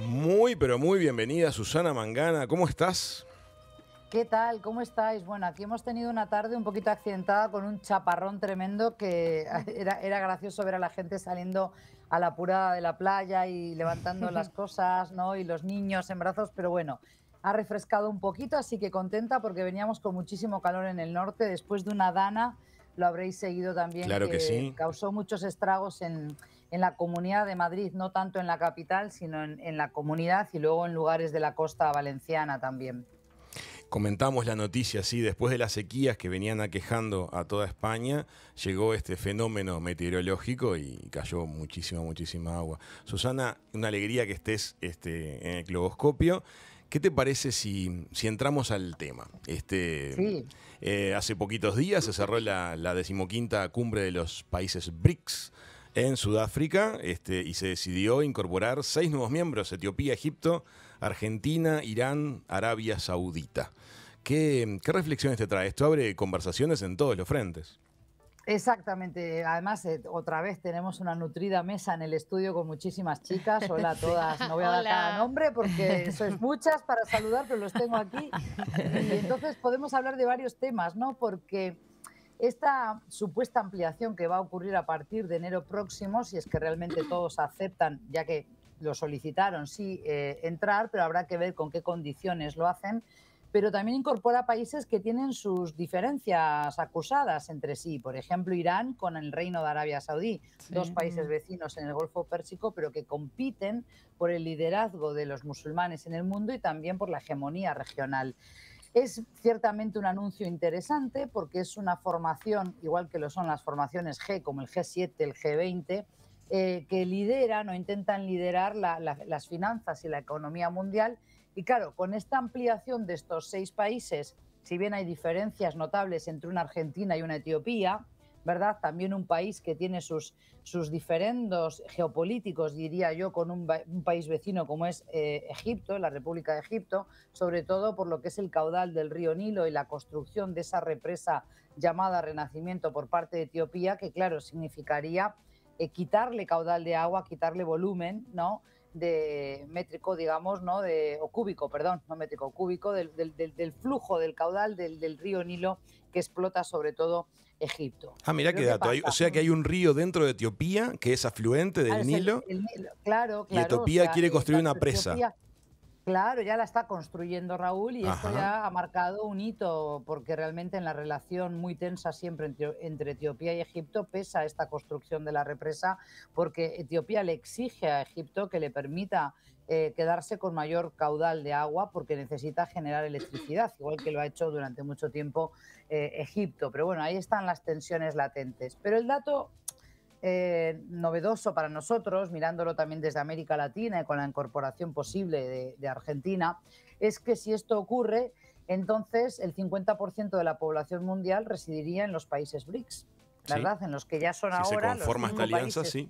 Muy, pero muy bienvenida Susana Mangana. ¿Cómo estás? ¿Qué tal? ¿Cómo estáis? Bueno, aquí hemos tenido una tarde un poquito accidentada con un chaparrón tremendo que era, gracioso ver a la gente saliendo a la apurada de la playa y levantando las cosas, ¿no? Y los niños en brazos, pero bueno, ha refrescado un poquito, así que contenta porque veníamos con muchísimo calor en el norte después de una dana, lo habréis seguido también, claro que, que sí. causó muchos estragos en, en la comunidad de Madrid, no tanto en la capital, sino en, la comunidad y luego en lugares de la costa valenciana también comentamos la noticia, sí, después de las sequías que venían aquejando a toda España, llegó este fenómeno meteorológico y cayó muchísima, muchísima agua. Susana, una alegría que estés este, en el globoscopio. ¿Qué te parece si, entramos al tema? Este, eh, hace poquitos días se cerró la decimoquinta cumbre de los países BRICS en Sudáfrica este, y se decidió incorporar seis nuevos miembros, Etiopía, Egipto, Argentina, Irán, Arabia Saudita. ¿Qué, reflexiones te trae? Esto abre conversaciones en todos los frentes. Exactamente, además eh, otra vez tenemos una nutrida mesa en el estudio con muchísimas chicas, hola a todas, no voy a dar cada nombre porque son muchas para saludar, pero los tengo aquí. entonces podemos hablar de varios temas, ¿no? Porque esta supuesta ampliación que va a ocurrir a partir de enero próximo, si es que realmente todos aceptan, ya que lo solicitaron, sí, eh, entrar, pero habrá que ver con qué condiciones lo hacen, pero también incorpora países que tienen sus diferencias acusadas entre sí, por ejemplo Irán con el Reino de Arabia Saudí, dos países vecinos en el Golfo Pérsico, pero que compiten por el liderazgo de los musulmanes en el mundo y también por la hegemonía regional. Es ciertamente un anuncio interesante porque es una formación, igual que lo son las formaciones G, como el G7, el G20, eh, que lideran o intentan liderar las finanzas y la economía mundial. Y claro, con esta ampliación de estos seis países, si bien hay diferencias notables entre una Argentina y una Etiopía, también un país que tiene sus, sus diferendos geopolíticos, diría yo, con un, país vecino como es eh, Egipto, la República de Egipto, sobre todo por lo que es el caudal del río Nilo y la construcción de esa represa llamada Renacimiento por parte de Etiopía, que claro, significaría eh, quitarle caudal de agua, quitarle volumen, ¿no? de métrico, digamos, ¿no? de, o cúbico, perdón, no métrico, cúbico, del, flujo del caudal del, del, río Nilo que explota sobre todo Egipto. Ah, mira qué dato. o sea que hay un río dentro de Etiopía que es afluente del ah, Nilo. Claro, claro. Y Etiopía quiere eh, construir una presa. claro, ya la está construyendo Raúl y esto ya ha marcado un hito porque realmente en la relación muy tensa siempre entre Etiopía y Egipto pesa esta construcción de la represa porque Etiopía le exige a Egipto que le permita eh, quedarse con mayor caudal de agua porque necesita generar electricidad, igual que lo ha hecho durante mucho tiempo eh, Egipto. Pero bueno, ahí están las tensiones latentes. Pero el dato eh, novedoso para nosotros, mirándolo también desde América Latina y con la incorporación posible de, Argentina, es que si esto ocurre, entonces el 50% de la población mundial residiría en los países BRICS. ¿Verdad? En los que ya son ahora. Se esta alianza, sí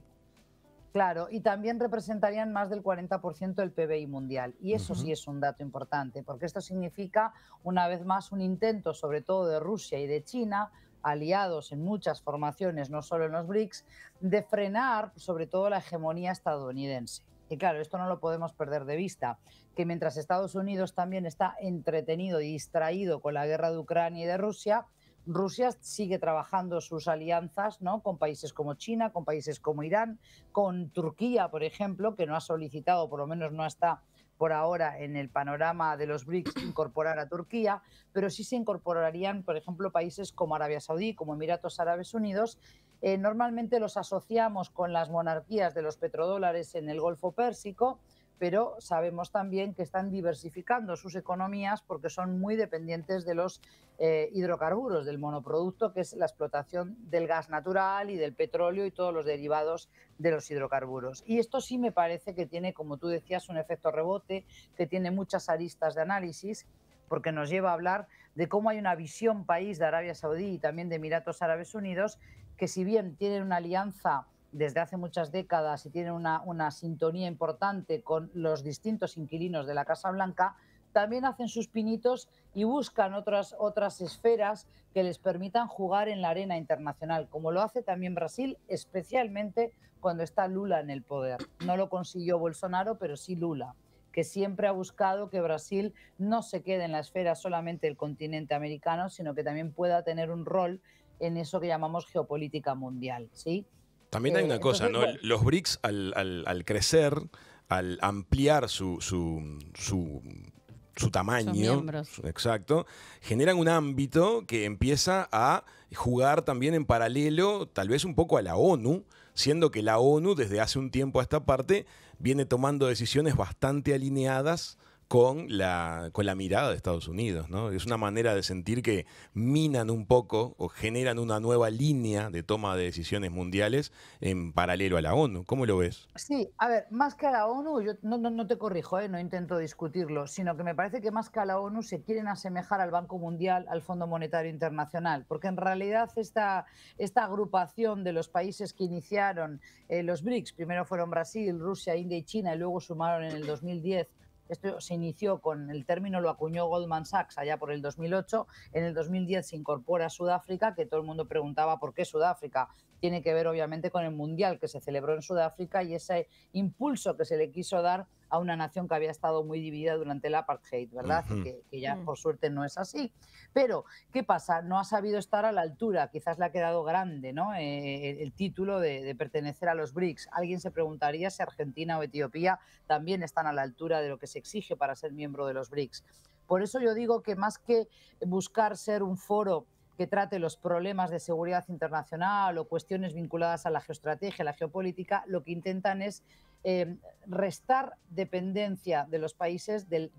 Claro, y también representarían más del 40% del PBI mundial. Y eso sí es un dato importante, porque esto significa, una vez más, un intento, sobre todo de Rusia y de China, aliados en muchas formaciones, no solo en los BRICS, de frenar sobre todo la hegemonía estadounidense. Y claro, esto no lo podemos perder de vista, que mientras Estados Unidos también está entretenido y distraído con la guerra de Ucrania y de Rusia, Rusia sigue trabajando sus alianzas ¿no? con países como China, con países como Irán, con Turquía, por ejemplo, que no ha solicitado, por lo menos no está por ahora en el panorama de los BRICS incorporar a Turquía, pero sí se incorporarían, por ejemplo, países como Arabia Saudí, como Emiratos Árabes Unidos. Eh, normalmente los asociamos con las monarquías de los petrodólares en el Golfo Pérsico, pero sabemos también que están diversificando sus economías porque son muy dependientes de los eh, hidrocarburos, del monoproducto que es la explotación del gas natural y del petróleo y todos los derivados de los hidrocarburos. Y esto sí me parece que tiene, como tú decías, un efecto rebote, que tiene muchas aristas de análisis porque nos lleva a hablar de cómo hay una visión país de Arabia Saudí y también de Emiratos Árabes Unidos, que si bien tienen una alianza desde hace muchas décadas y tienen una, sintonía importante con los distintos inquilinos de la Casa Blanca, también hacen sus pinitos y buscan otras, otras esferas que les permitan jugar en la arena internacional, como lo hace también Brasil, especialmente cuando está Lula en el poder. No lo consiguió Bolsonaro, pero sí Lula, que siempre ha buscado que Brasil no se quede en la esfera solamente del continente americano, sino que también pueda tener un rol en eso que llamamos geopolítica mundial. ¿sí? También hay eh, una cosa, ¿no? Los BRICS al, crecer, al ampliar su, tamaño, exacto, generan un ámbito que empieza a jugar también en paralelo, tal vez un poco a la ONU, siendo que la ONU desde hace un tiempo a esta parte viene tomando decisiones bastante alineadas con la, con la mirada de Estados Unidos. ¿no? Es una manera de sentir que minan un poco o generan una nueva línea de toma de decisiones mundiales en paralelo a la ONU. ¿Cómo lo ves? Sí, a ver, más que a la ONU, yo no, te corrijo, ¿eh? no intento discutirlo, sino que me parece que más que a la ONU se quieren asemejar al Banco Mundial, al Fondo Monetario Internacional, porque en realidad esta, esta agrupación de los países que iniciaron eh, los BRICS, primero fueron Brasil, Rusia, India y China, y luego sumaron en el 2010 esto se inició con el término, lo acuñó Goldman Sachs allá por el 2008. En el 2010 se incorpora Sudáfrica, que todo el mundo preguntaba por qué Sudáfrica. Tiene que ver obviamente con el Mundial que se celebró en Sudáfrica y ese impulso que se le quiso dar a una nación que había estado muy dividida durante el apartheid, ¿verdad? que, ya mm. por suerte no es así. Pero, ¿qué pasa? No ha sabido estar a la altura, quizás le ha quedado grande ¿no? Eh, eh, el, título de, pertenecer a los BRICS. Alguien se preguntaría si Argentina o Etiopía también están a la altura de lo que se exige para ser miembro de los BRICS. Por eso yo digo que más que buscar ser un foro que trate los problemas de seguridad internacional o cuestiones vinculadas a la geoestrategia, la geopolítica, lo que intentan es Em, restar dependencia de los países del,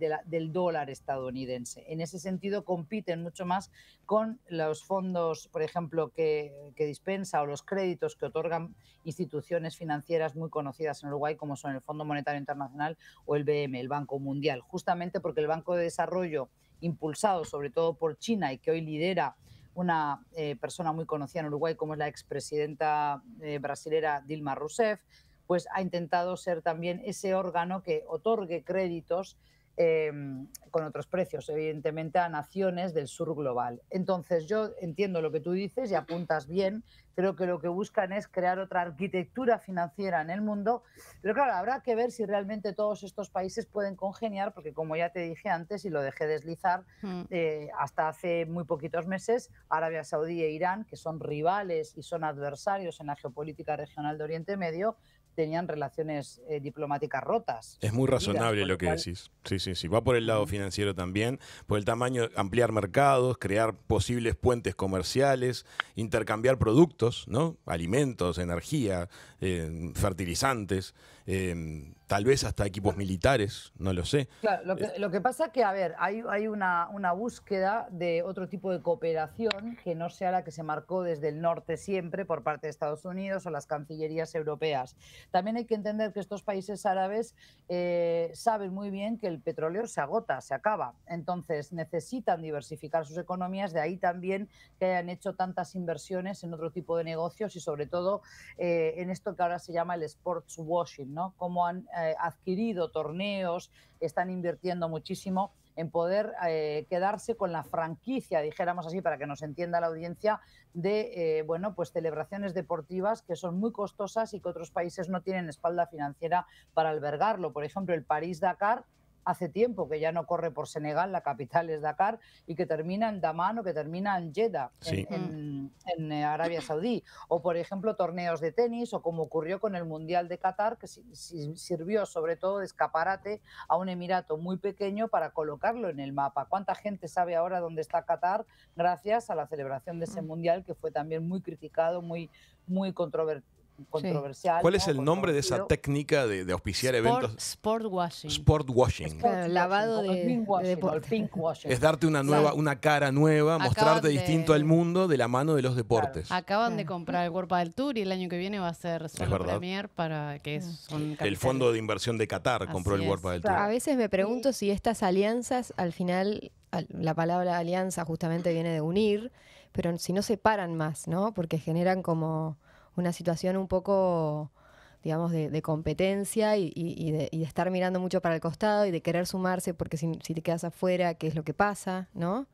dólar estadounidense. En ese sentido, compiten mucho más con los fondos, por ejemplo, que, dispensa o los créditos que otorgan instituciones financieras muy conocidas en Uruguay, como son el Fondo Monetario Internacional o el BM, el Banco Mundial, justamente porque el Banco de Desarrollo, impulsado sobre todo por China y que hoy lidera una eh, persona muy conocida en Uruguay como es la expresidenta eh, brasilera Dilma Rousseff, pues ha intentado ser también ese órgano que otorgue créditos em, con otros precios, evidentemente, a naciones del sur global. Entonces, yo entiendo lo que tú dices y apuntas bien. Creo que lo que buscan es crear otra arquitectura financiera en el mundo. Pero claro, habrá que ver si realmente todos estos países pueden congeniar, porque como ya te dije antes y lo dejé deslizar, mm. eh, hasta hace muy poquitos meses, Arabia Saudí e Irán, que son rivales y son adversarios en la geopolítica regional de Oriente Medio, tenían relaciones eh, diplomáticas rotas. Es muy razonable lo que decís. Sí, sí, sí. Va por el lado financiero también, por el tamaño, ampliar mercados, crear posibles puentes comerciales, intercambiar productos, ¿no? Alimentos, energía, eh, fertilizantes. Em, tal vez hasta equipos militares, no lo sé. Eh, lo, que, pasa es que, a ver, hay, hay una, una, búsqueda de otro tipo de cooperación que no sea la que se marcó desde el norte siempre por parte de Estados Unidos o las cancillerías europeas. También hay que entender que estos países árabes eh, saben muy bien que el petróleo se agota, se acaba. Entonces necesitan diversificar sus economías, de ahí también que hayan hecho tantas inversiones en otro tipo de negocios y sobre todo eh, en esto que ahora se llama el sports washing, ¿no? Cómo han eh, adquirido torneos, están invirtiendo muchísimo en poder eh, quedarse con la franquicia, dijéramos así, para que nos entienda la audiencia, de eh, bueno, pues celebraciones deportivas que son muy costosas y que otros países no tienen espalda financiera para albergarlo. Por ejemplo, el París Dakar hace tiempo que ya no corre por Senegal, la capital es Dakar, y que termina en Damán o que termina en Jeddah, en, en, mm. eh, Arabia Saudí. O, por ejemplo, torneos de tenis, o como ocurrió con el Mundial de Qatar, que sirvió sobre todo de escaparate a un emirato muy pequeño para colocarlo en el mapa. ¿Cuánta gente sabe ahora dónde está Qatar gracias a la celebración de ese mm. Mundial que fue también muy criticado, muy, muy controvertido? controversial. ¿Cuál es el nombre de esa técnica de, auspiciar eventos? Sport washing. Sport washing. lavado de, Es darte una nueva, una cara nueva, mostrarte distinto al mundo de la mano de los deportes. Acaban de comprar el World del Tour y el año que viene va a ser solo premier para que es un... El fondo de inversión de Qatar compró el World del Tour. A veces me pregunto si estas alianzas al final la palabra alianza justamente viene de unir, pero si no se paran más, ¿no? Porque generan como una situación un poco digamos, de, competencia y, de, estar mirando mucho para el costado y de querer sumarse porque si, si, te quedas afuera, ¿qué es lo que pasa? ¿No?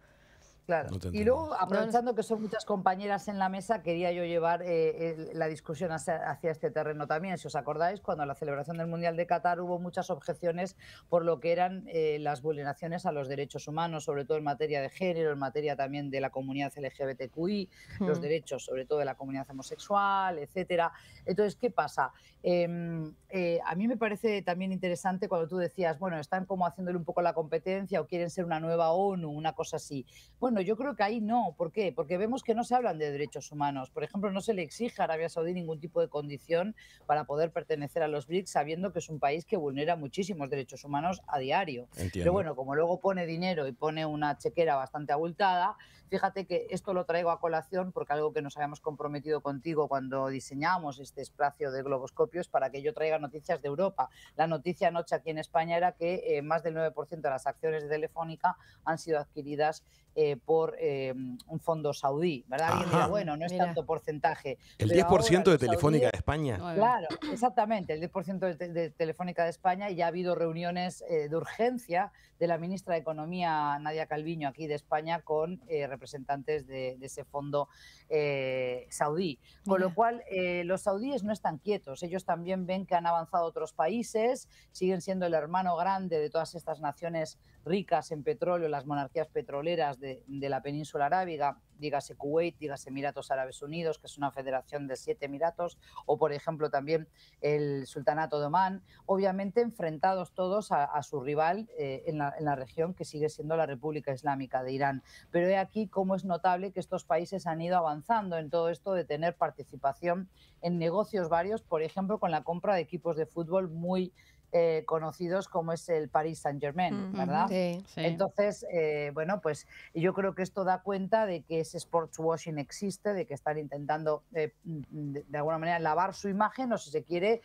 Claro. y luego, aprovechando que son muchas compañeras en la mesa, quería yo llevar eh, la discusión hacia, este terreno también. Si os acordáis, cuando la celebración del Mundial de Qatar hubo muchas objeciones por lo que eran eh, las vulneraciones a los derechos humanos, sobre todo en materia de género, en materia también de la comunidad LGBTQI, hmm. los derechos sobre todo de la comunidad homosexual, etcétera. Entonces, ¿qué pasa? Em, eh, a mí me parece también interesante cuando tú decías, bueno, están como haciéndole un poco la competencia o quieren ser una nueva ONU, una cosa así. Bueno, bueno, yo creo que ahí no. ¿Por qué? Porque vemos que no se hablan de derechos humanos. Por ejemplo, no se le exige a Arabia Saudí ningún tipo de condición para poder pertenecer a los BRICS, sabiendo que es un país que vulnera muchísimos derechos humanos a diario. Pero bueno, como luego pone dinero y pone una chequera bastante abultada, fíjate que esto lo traigo a colación porque algo que nos habíamos comprometido contigo cuando diseñamos este espacio de globoscopios para que yo traiga noticias de Europa. La noticia anoche aquí en España era que eh, más del 9% de las acciones de Telefónica han sido adquiridas por. Eh, por em, un fondo saudí, ¿verdad? Alguien bueno, no es tanto porcentaje. El 10% de Telefónica de España. Claro, exactamente, el 10% de, Telefónica de España y ya ha habido reuniones eh, de urgencia de la ministra de Economía, Nadia Calviño, aquí de España, con eh, representantes de, ese fondo eh, saudí. Con lo cual, los saudíes no están quietos, ellos también ven que han avanzado otros países, siguen siendo el hermano grande de todas estas naciones ricas en petróleo, las monarquías petroleras de, la península arábiga, dígase Kuwait, dígase Emiratos Árabes Unidos, que es una federación de siete Emiratos, o por ejemplo también el Sultanato de Omán, obviamente enfrentados todos a, su rival eh, en, la, en, la, región que sigue siendo la República Islámica de Irán. Pero he aquí cómo es notable que estos países han ido avanzando en todo esto de tener participación en negocios varios, por ejemplo con la compra de equipos de fútbol muy eh, conocidos como es el Paris Saint Germain, ¿verdad? Sí, Entonces, eh, bueno, pues yo creo que esto da cuenta de que ese sports washing existe, de que están intentando eh, de, alguna manera lavar su imagen o si se quiere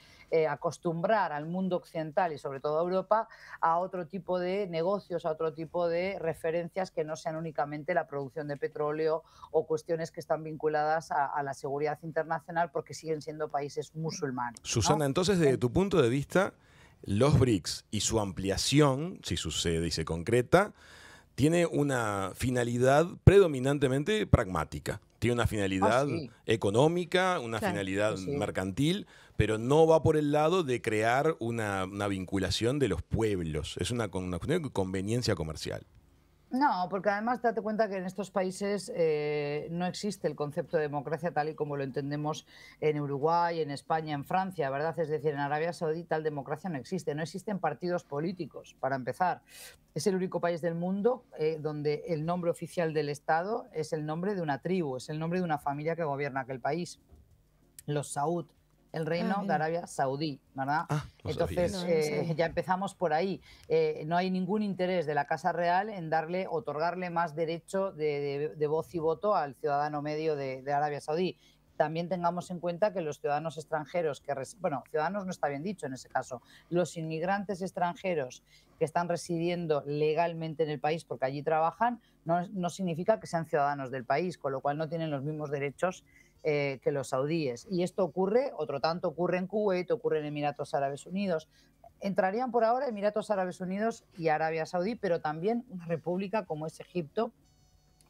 acostumbrar al mundo occidental y sobre todo a Europa a otro tipo de negocios, a otro tipo de referencias que no sean únicamente la producción de petróleo o cuestiones que están vinculadas a, la seguridad internacional porque siguen siendo países musulmanes. Susana, entonces desde tu punto de vista, los BRICS y su ampliación, si sucede y se concreta, tiene una finalidad predominantemente pragmática. Tiene una finalidad ah, económica, una finalidad mercantil, pero no va por el lado de crear una, vinculación de los pueblos. Es una, una conveniencia comercial. No, porque además date cuenta que en estos países eh, no existe el concepto de democracia tal y como lo entendemos en Uruguay, en España, en Francia, ¿verdad? Es decir, en Arabia Saudita tal democracia no existe, no existen partidos políticos, para empezar. Es el único país del mundo eh, donde el nombre oficial del Estado es el nombre de una tribu, es el nombre de una familia que gobierna aquel país los Saud, el reino ah, de Arabia Saudí, ¿verdad? Ah, Entonces eh, ya empezamos por ahí. Eh, no hay ningún interés de la Casa Real en darle, otorgarle más derecho de, voz y voto al ciudadano medio de, Arabia Saudí también tengamos en cuenta que los ciudadanos extranjeros, que bueno, ciudadanos no está bien dicho en ese caso, los inmigrantes extranjeros que están residiendo legalmente en el país porque allí trabajan, no significa que sean ciudadanos del país, con lo cual no tienen los mismos derechos eh, que los saudíes. Y esto ocurre, otro tanto ocurre en Kuwait, ocurre en Emiratos Árabes Unidos. Entrarían por ahora Emiratos Árabes Unidos y Arabia Saudí, pero también una república como es Egipto,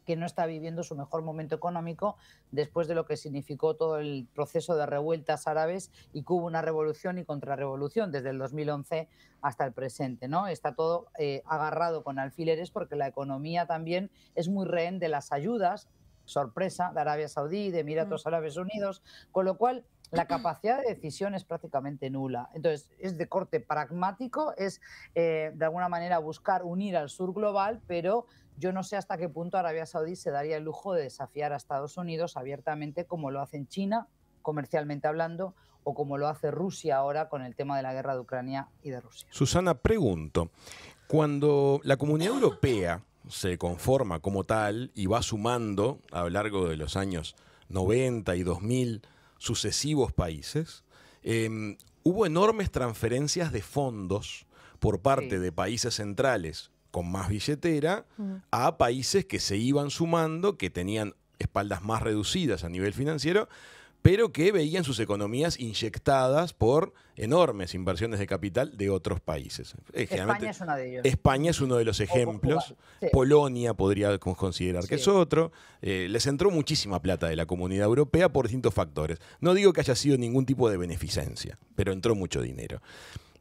que no está viviendo su mejor momento económico después de lo que significó todo el proceso de revueltas árabes y que hubo una revolución y contrarrevolución desde el 2011 hasta el presente. ¿no? Está todo eh, agarrado con alfileres porque la economía también es muy rehén de las ayudas sorpresa de Arabia Saudí, de Emiratos mm. Árabes Unidos, con lo cual la capacidad de decisión es prácticamente nula. Entonces, es de corte pragmático, es eh, de alguna manera buscar unir al sur global, pero yo no sé hasta qué punto Arabia Saudí se daría el lujo de desafiar a Estados Unidos abiertamente como lo hacen China, comercialmente hablando, o como lo hace Rusia ahora con el tema de la guerra de Ucrania y de Rusia. Susana, pregunto, cuando la Comunidad Europea se conforma como tal y va sumando a lo largo de los años 90 y 2000 sucesivos países, em, hubo enormes transferencias de fondos por parte de países centrales con más billetera a países que se iban sumando, que tenían espaldas más reducidas a nivel financiero pero que veían sus economías inyectadas por enormes inversiones de capital de otros países. España es uno de ellos. España es uno de los ejemplos. Polonia podría considerar que es otro. Eh, les entró muchísima plata de la comunidad europea por distintos factores. No digo que haya sido ningún tipo de beneficencia, pero entró mucho dinero.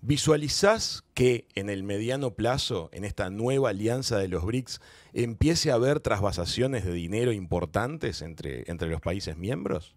¿Visualizás que en el mediano plazo, en esta nueva alianza de los BRICS, empiece a haber trasvasaciones de dinero importantes entre, entre los países miembros?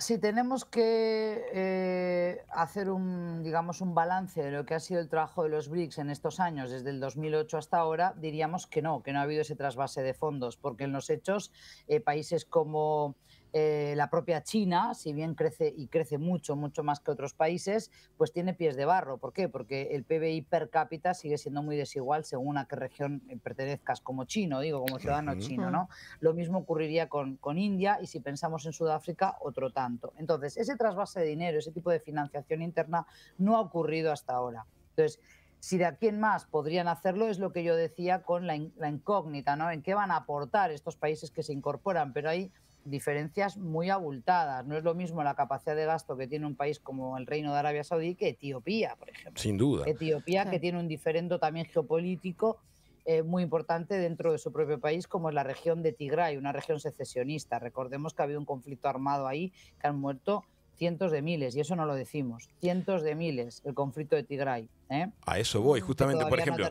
si tenemos que eh, hacer un, digamos, un balance de lo que ha sido el trabajo de los BRICS en estos años, desde el 2008 hasta ahora, diríamos que no, que no ha habido ese trasvase de fondos, porque en los hechos, eh, países como eh, la propia China, si bien crece y crece mucho, mucho más que otros países, pues tiene pies de barro. ¿Por qué? Porque el PBI per cápita sigue siendo muy desigual según a qué región eh, pertenezcas como chino, digo, como ciudadano chino, ¿no? Lo mismo ocurriría con, con India y si pensamos en Sudáfrica, otro tanto. Entonces, ese trasvase de dinero, ese tipo de financiación interna no ha ocurrido hasta ahora. Entonces, si de aquí en más podrían hacerlo, es lo que yo decía con la, la incógnita, ¿no? ¿En qué van a aportar estos países que se incorporan? Pero ahí diferencias muy abultadas. No es lo mismo la capacidad de gasto que tiene un país como el Reino de Arabia Saudí que Etiopía, por ejemplo. Sin duda. Etiopía, que tiene un diferendo también geopolítico eh, muy importante dentro de su propio país, como es la región de Tigray, una región secesionista. Recordemos que ha habido un conflicto armado ahí, que han muerto cientos de miles, y eso no lo decimos, cientos de miles, el conflicto de Tigray. ¿eh? A eso voy, justamente, por ejemplo,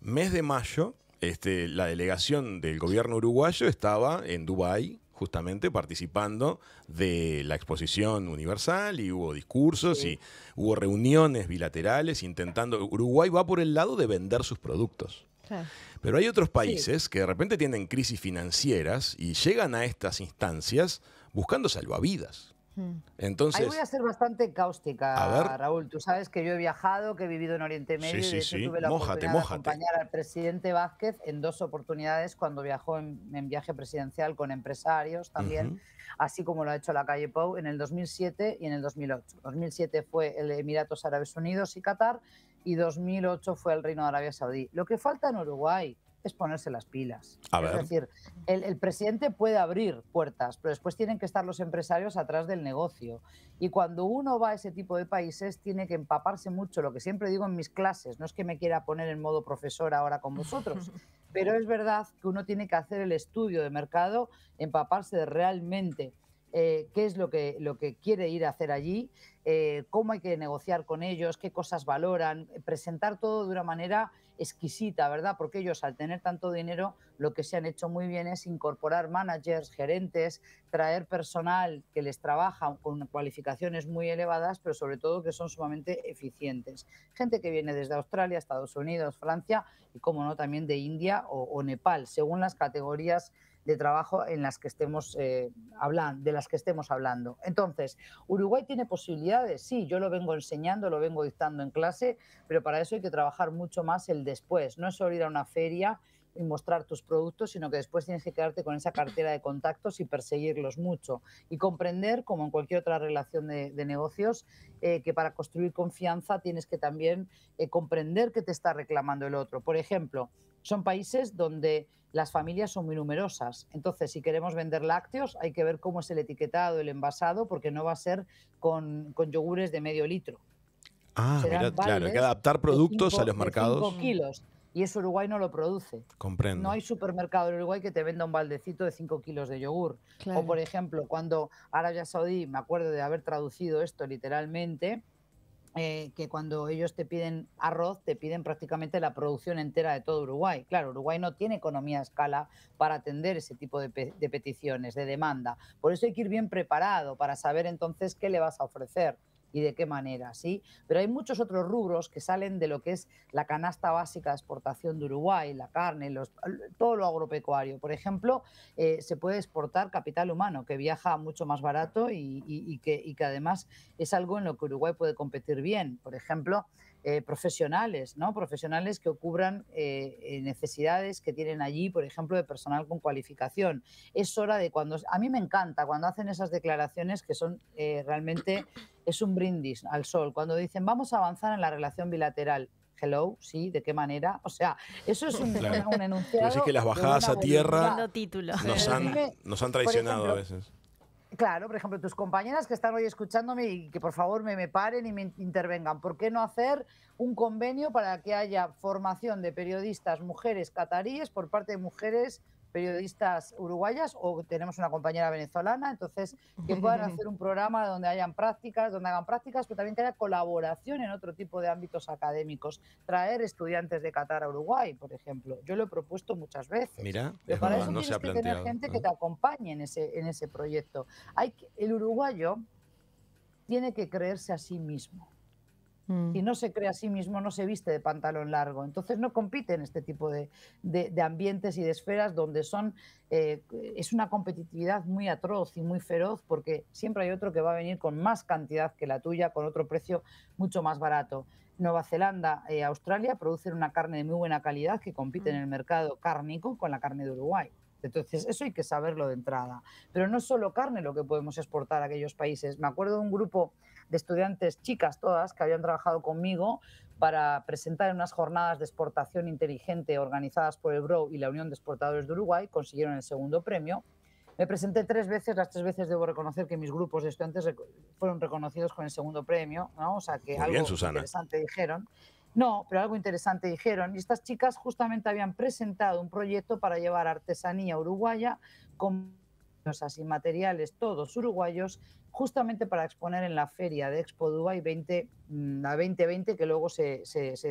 mes de mayo, este, la delegación del gobierno uruguayo estaba en Dubái justamente participando de la exposición universal y hubo discursos y hubo reuniones bilaterales intentando. Uruguay va por el lado de vender sus productos. Pero hay otros países que de repente tienen crisis financieras y llegan a estas instancias buscando salvavidas. Entonces, Ahí voy a ser bastante cáustica, Raúl. Tú sabes que yo he viajado, que he vivido en Oriente Medio sí, sí, y tuve la oportunidad de acompañar al presidente Vázquez en dos oportunidades cuando viajó en, viaje presidencial con empresarios también, así como lo ha hecho la calle Pou en el 2007 y en el 2008. 2007 fue el Emiratos Árabes Unidos y Qatar y 2008 fue el Reino de Arabia Saudí. Lo que falta en Uruguay, es ponerse las pilas. es decir, el, el, presidente puede abrir puertas, pero después tienen que estar los empresarios atrás del negocio. Y cuando uno va a ese tipo de países, tiene que empaparse mucho, lo que siempre digo en mis clases, no es que me quiera poner en modo profesor ahora con vosotros. pero es verdad que uno tiene que hacer el estudio de mercado, empaparse realmente eh, qué es lo que, lo que quiere ir a hacer allí, eh, cómo hay que negociar con ellos, qué cosas valoran, eh, presentar todo de una manera exquisita, ¿verdad? Porque ellos al tener tanto dinero, lo que se han hecho muy bien es incorporar managers, gerentes, traer personal que les trabaja con cualificaciones muy elevadas, pero sobre todo que son sumamente eficientes. Gente que viene desde Australia, Estados Unidos, Francia y, como no, también de India o, o Nepal, según las categorías de trabajo en las que estemos, eh, hablando, de las que estemos hablando. Entonces, ¿Uruguay tiene posibilidades? Sí, yo lo vengo enseñando, lo vengo dictando en clase, pero para eso hay que trabajar mucho más el después. No es solo ir a una feria y mostrar tus productos, sino que después tienes que quedarte con esa cartera de contactos y perseguirlos mucho. Y comprender, como en cualquier otra relación de, negocios, eh, que para construir confianza tienes que también eh, comprender que te está reclamando el otro. Por ejemplo, son países donde las familias son muy numerosas. Entonces, si queremos vender lácteos, hay que ver cómo es el etiquetado, el envasado, porque no va a ser con, yogures de medio litro. Ah, claro, hay que adaptar productos a los mercados. 5 kilos. Y eso Uruguay no lo produce. Comprendo. No hay supermercado en Uruguay que te venda un baldecito de 5 kilos de yogur. O, por ejemplo, cuando Arabia Saudí, me acuerdo de haber traducido esto literalmente, eh, que cuando ellos te piden arroz, te piden prácticamente la producción entera de todo Uruguay. Claro, Uruguay no tiene economía a escala para atender ese tipo de peticiones, de demanda. Por eso hay que ir bien preparado para saber entonces qué le vas a ofrecer y de qué manera, ¿sí? Pero hay muchos otros rubros que salen de lo que es la canasta básica de exportación de Uruguay, la carne, todo lo agropecuario. Por ejemplo, eh, se puede exportar capital humano, que viaja mucho más barato y, que, y que además es algo en lo que Uruguay puede competir bien. Por ejemplo, eh, profesionales, ¿no? Profesionales que cubran eh, eh, necesidades que tienen allí, por ejemplo, de personal con cualificación. Es hora de cuando... A mí me encanta cuando hacen esas declaraciones que son realmente... Es un brindis al sol. Cuando dicen, vamos a avanzar en la relación bilateral. Hello, sí, ¿de qué manera? O sea, eso es un, enunciado... Pero que las bajadas a tierra nos han, nos han traicionado a veces claro, por ejemplo, tus compañeras que están hoy escuchándome y que por favor me, me paren y me intervengan, ¿por qué no hacer un convenio para que haya formación de periodistas mujeres cataríes por parte de mujeres periodistas uruguayas o tenemos una compañera venezolana, entonces que puedan hacer un programa donde hayan prácticas, donde hagan prácticas, pero también que haya colaboración en otro tipo de ámbitos académicos, traer estudiantes de Qatar a Uruguay, por ejemplo. Yo lo he propuesto muchas veces. Mira, para no se ha que tener gente que te acompañe en ese, en ese proyecto. Hay que, el uruguayo tiene que creerse a sí mismo y mm. no se cree a sí mismo, no se viste de pantalón largo. Entonces no compite en este tipo de, de, ambientes y de esferas donde son, eh, es una competitividad muy atroz y muy feroz porque siempre hay otro que va a venir con más cantidad que la tuya, con otro precio mucho más barato. Nueva Zelanda, eh, Australia producen una carne de muy buena calidad que compite en mm. el mercado cárnico con la carne de Uruguay. Entonces, eso hay que saberlo de entrada. Pero no es solo carne lo que podemos exportar a aquellos países. Me acuerdo de un grupo de estudiantes chicas todas que habían trabajado conmigo para presentar en unas jornadas de exportación inteligente organizadas por el BRO y la Unión de Exportadores de Uruguay, consiguieron el segundo premio. Me presenté tres veces, las tres veces debo reconocer que mis grupos de estudiantes fueron reconocidos con el segundo premio, ¿no? O sea, que algo interesante dijeron. No, pero algo interesante dijeron. Y estas chicas justamente habían presentado un proyecto para llevar artesanía uruguaya con y materiales, todos uruguayos, justamente para exponer en la feria de Expo Dubai 20, 2020, que luego se,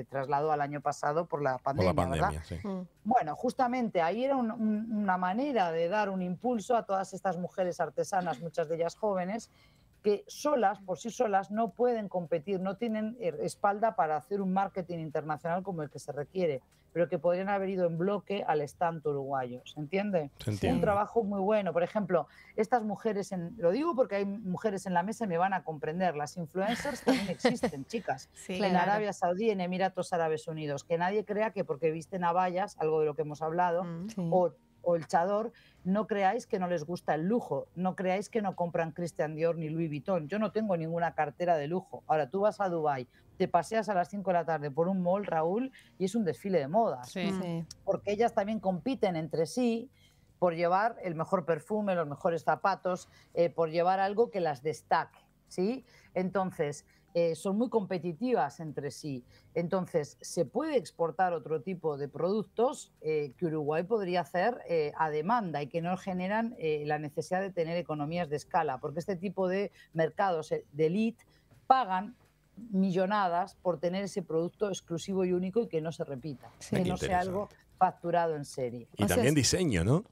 trasladó al año pasado por la pandemia. ¿verdad? Mm. Bueno, justamente ahí era una manera de dar un impulso a todas estas mujeres artesanas, muchas de ellas jóvenes, que solas, por sí solas, no pueden competir, no tienen eh, espalda para hacer un marketing internacional como el que se requiere, pero que podrían haber ido en bloque al stand uruguayo. ¿Se entiende? Un trabajo muy bueno. Por ejemplo, estas mujeres, en, lo digo porque hay mujeres en la mesa y me van a comprender, las influencers también existen, chicas, en Arabia Saudí, en Emiratos Árabes Unidos, que nadie crea que porque visten a vallas, algo de lo que hemos hablado, mm, o o el Chador, no creáis que no les gusta el lujo, no creáis que no compran Christian Dior ni Louis Vuitton. Yo no tengo ninguna cartera de lujo. Ahora tú vas a Dubai, te paseas a las 5 de la tarde por un mall, Raúl, y es un desfile de moda. Porque ellas también compiten entre sí por llevar el mejor perfume, los mejores zapatos, eh, por llevar algo que las destaque. ¿sí? Entonces, eh, son muy competitivas entre sí. Entonces, se puede exportar otro tipo de productos eh, que Uruguay podría hacer eh, a demanda y que no generan la necesidad de tener economías de escala, porque este tipo de mercados de elite pagan millonadas por tener ese producto exclusivo y único y que no se repita, que no sea algo facturado en serie. Y también diseño, ¿no?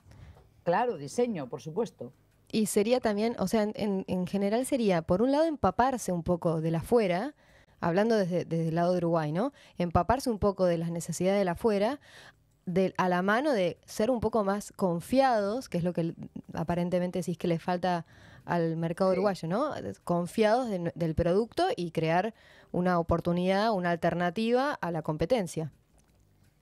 Claro, diseño, por supuesto. Y sería también, o sea, en, en general sería, por un lado, empaparse un poco de la fuera, hablando desde, el lado de Uruguay, ¿no? Empaparse un poco de las necesidades de la fuera, del, a la mano de ser un poco más confiados, que es lo que aparentemente decís que le falta al mercado uruguayo, ¿no? Confiados del producto y crear una oportunidad, una alternativa a la competencia.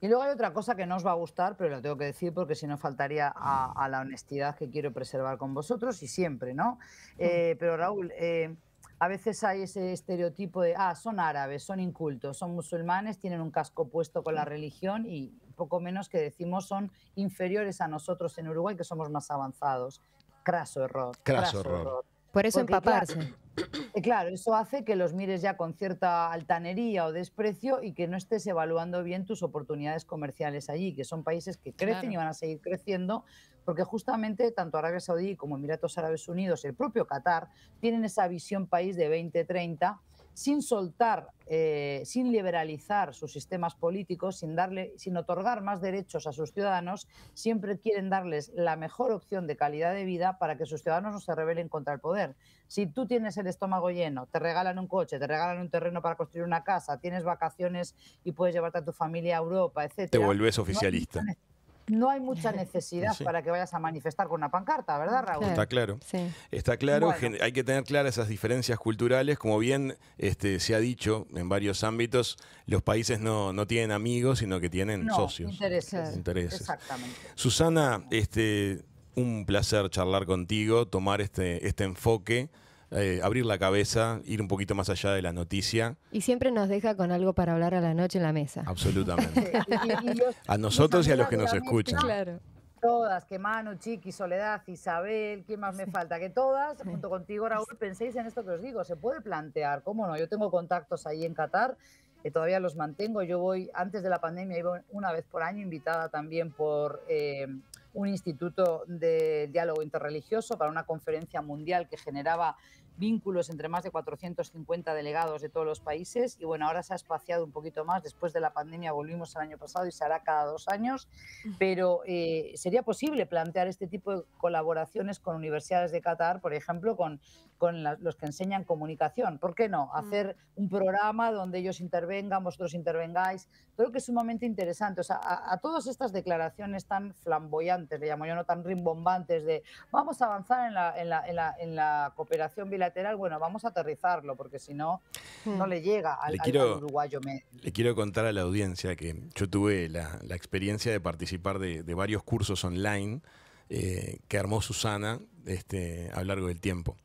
Y luego hay otra cosa que no os va a gustar, pero lo tengo que decir porque si no faltaría a, la honestidad que quiero preservar con vosotros y siempre, ¿no? Mm. Eh, pero Raúl, eh, a veces hay ese estereotipo de, ah, son árabes, son incultos, son musulmanes, tienen un casco puesto con la mm. religión y poco menos que decimos son inferiores a nosotros en Uruguay, que somos más avanzados. Craso error. Craso, error. Por eso empaparse. Eh, claro, eso hace que los mires ya con cierta altanería o desprecio y que no estés evaluando bien tus oportunidades comerciales allí, que son países que crecen y van a seguir creciendo porque justamente tanto Arabia Saudí como Emiratos Árabes Unidos, el propio Qatar, tienen esa visión país de 2030 sin soltar, eh, sin liberalizar sus sistemas políticos, sin, darle, sin otorgar más derechos a sus ciudadanos, siempre quieren darles la mejor opción de calidad de vida para que sus ciudadanos no se rebelen contra el poder. Si tú tienes el estómago lleno, te regalan un coche, te regalan un terreno para construir una casa, tienes vacaciones y puedes llevarte a tu familia a Europa, etc. Te vuelves oficialista no hay mucha necesidad para que vayas a manifestar con una pancarta, ¿verdad, Raúl? Está claro. Está claro, hay que tener claras esas diferencias culturales. Como bien este, se ha dicho en varios ámbitos, los países no, tienen amigos, sino que tienen socios. Intereses. Exactamente. Susana, este, un placer charlar contigo, tomar este, este enfoque. Eh, abrir la cabeza, ir un poquito más allá de la noticia. Y siempre nos deja con algo para hablar a la noche en la mesa. Absolutamente. a nosotros y a los que nos escuchan. Claro. Todas, que mano, Chiqui, Soledad, Isabel, ¿qué más me falta? Que todas, junto contigo, Raúl, penséis en esto que os digo. Se puede plantear, ¿cómo no? Yo tengo contactos ahí en Qatar, que todavía los mantengo. Yo voy, antes de la pandemia, iba una vez por año invitada también por. Eh, un instituto de diálogo interreligioso para una conferencia mundial que generaba vínculos entre más de 450 delegados de todos los países y bueno, ahora se ha espaciado un poquito más, después de la pandemia volvimos el año pasado y se hará cada dos años, pero eh, sería posible plantear este tipo de colaboraciones con universidades de Qatar, por ejemplo, con, con los que enseñan comunicación, ¿por qué no? Mm. Hacer un programa donde ellos intervengan, vosotros intervengáis, creo que es sumamente interesante, o sea, a, todas estas declaraciones tan flamboyantes, le llamo yo, no tan rimbombantes de vamos a avanzar en la, en la, en la, en la cooperación bilateral, bueno, vamos a aterrizarlo, porque si no, hmm. no le llega al, le uruguayo Le quiero contar a la audiencia que yo tuve la, experiencia de participar de, varios cursos online eh, que armó Susana este, a lo largo del tiempo.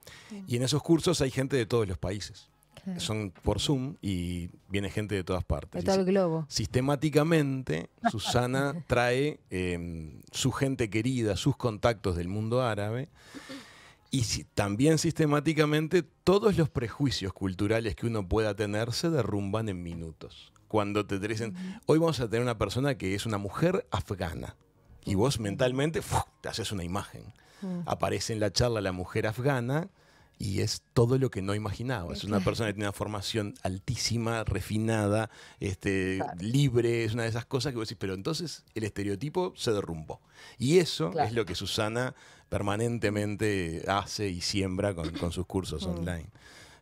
Y en esos cursos hay gente de todos los países. Son por Zoom y viene gente de todas partes. todo globo. Sistemáticamente, Susana trae em, su gente querida, sus contactos del mundo árabe y también sistemáticamente todos los prejuicios culturales que uno pueda tener se derrumban en minutos. Cuando te dicen, hoy vamos a tener una persona que es una mujer afgana. Y vos mentalmente te haces una imagen. Aparece en la charla la mujer afgana y es todo lo que no imaginaba. Es una persona que tiene una formación altísima, refinada, este, libre, es una de esas cosas que vos decís, pero entonces el estereotipo se derrumbó. Y eso es lo que Susana permanentemente hace y siembra con, sus cursos mm. online.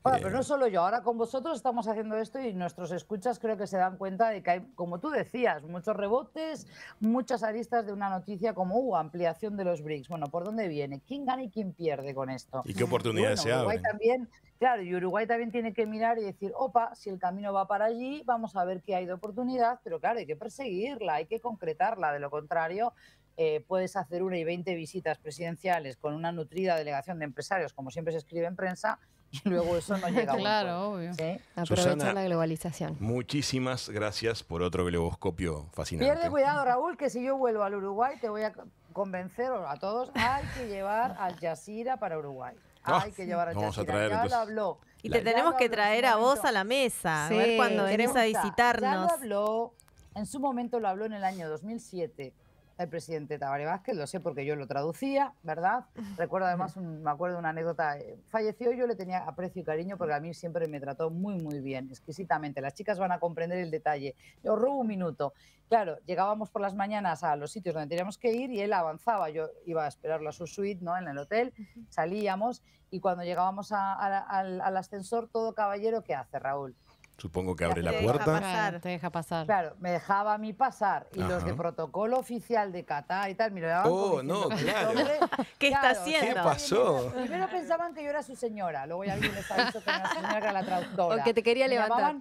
Bueno, eh, pero no solo yo, ahora con vosotros estamos haciendo esto y nuestros escuchas creo que se dan cuenta de que hay, como tú decías, muchos rebotes, muchas aristas de una noticia como uh, ampliación de los BRICS. Bueno, ¿por dónde viene? ¿Quién gana y quién pierde con esto? ¿Y qué oportunidades se Uruguay También, claro, y Uruguay también tiene que mirar y decir, opa, si el camino va para allí, vamos a ver qué hay de oportunidad, pero claro, hay que perseguirla, hay que concretarla, de lo contrario eh, puedes hacer una y veinte visitas presidenciales con una nutrida delegación de empresarios, como siempre se escribe en prensa, y luego eso no llega Claro, a obvio. ¿Sí? la globalización. Muchísimas gracias por otro globoscopio fascinante. Pierde cuidado, Raúl, que si yo vuelvo al Uruguay te voy a convencer a todos, hay que llevar al Yasira para Uruguay. Ah, hay que llevar a vamos ya lo habló. Y te tenemos que traer a vos a la mesa, cuando venís a visitarnos. Ya lo habló, en su momento lo habló en el año 2007 el presidente Tabaré Vázquez, lo sé porque yo lo traducía, ¿verdad? Recuerdo además, me acuerdo una anécdota, eh, falleció yo le tenía aprecio y cariño porque a mí siempre me trató muy, muy bien, exquisitamente. Las chicas van a comprender el detalle. Yo robo un minuto. Claro, llegábamos por las mañanas a los sitios donde teníamos que ir y él avanzaba. Yo iba a esperarlo a su suite, ¿no? En el hotel, salíamos y cuando llegábamos al, al ascensor, todo caballero, ¿qué hace Raúl? Supongo que abre la puerta. Te deja pasar. Claro, me dejaba a mí pasar. Y los de protocolo oficial de Qatar y tal, daban. Oh, no, claro. ¿Qué está haciendo? ¿Qué pasó? primero pensaban que yo era su señora. Luego ya alguien les ha dicho que me la traductora. O que te quería levantar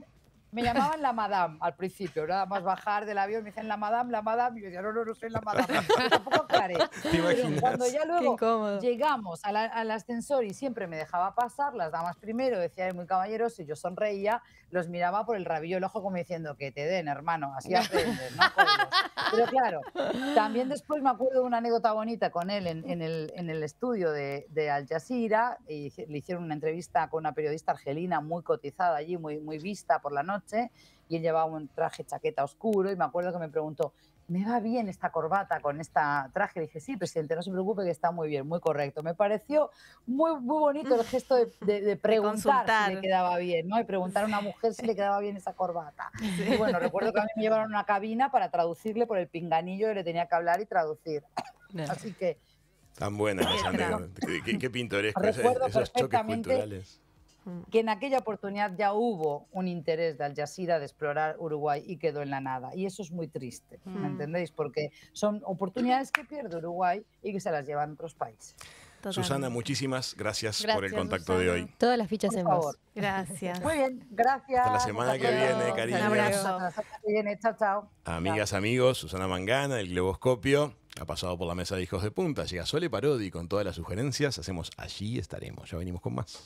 me llamaban la madame al principio, nada más bajar del avión, me dicen la madame, la madame, y yo decía, no, no, no soy la madame, tampoco aclaré. cuando ya luego llegamos al ascensor y siempre me dejaba pasar, las damas primero, decía, muy caballeroso, y yo sonreía, los miraba por el rabillo del ojo como diciendo, que te den, hermano, así aprendes, Pero claro, también después me acuerdo de una anécdota bonita con él en, el, estudio de, de Al Jazeera, y le hicieron una entrevista con una periodista argelina muy cotizada allí, muy, muy vista por la noche, y él llevaba un traje chaqueta oscuro y me acuerdo que me preguntó, ¿me va bien esta corbata con este traje? Le dije, sí, presidente, no se preocupe que está muy bien, muy correcto. Me pareció muy, muy bonito el gesto de, preguntar si le quedaba bien, ¿no? Y preguntar a una mujer si le quedaba bien esa corbata. Y bueno, recuerdo que a mí me llevaron a una cabina para traducirle por el pinganillo y le tenía que hablar y traducir. Así que... Tan buena esa Qué, pintoresco, esos choques culturales Mm. que en aquella oportunidad ya hubo un interés de Al Jazeera de explorar Uruguay y quedó en la nada. Y eso es muy triste, ¿me mm. entendéis? Porque son oportunidades que pierde Uruguay y que se las llevan otros países. Susana, muchísimas gracias, por el contacto de hoy. Todas las fichas en favor. Gracias. Muy bien, gracias. Hasta la semana que viene, cariño. Un abrazo. Hasta la semana viene, chao, chao. Amigas, amigos, Susana Mangana, el Globoscopio. Ha pasado por la mesa de Hijos de Punta. Llega Sole Parodi con todas las sugerencias. Hacemos allí estaremos. Ya venimos con más.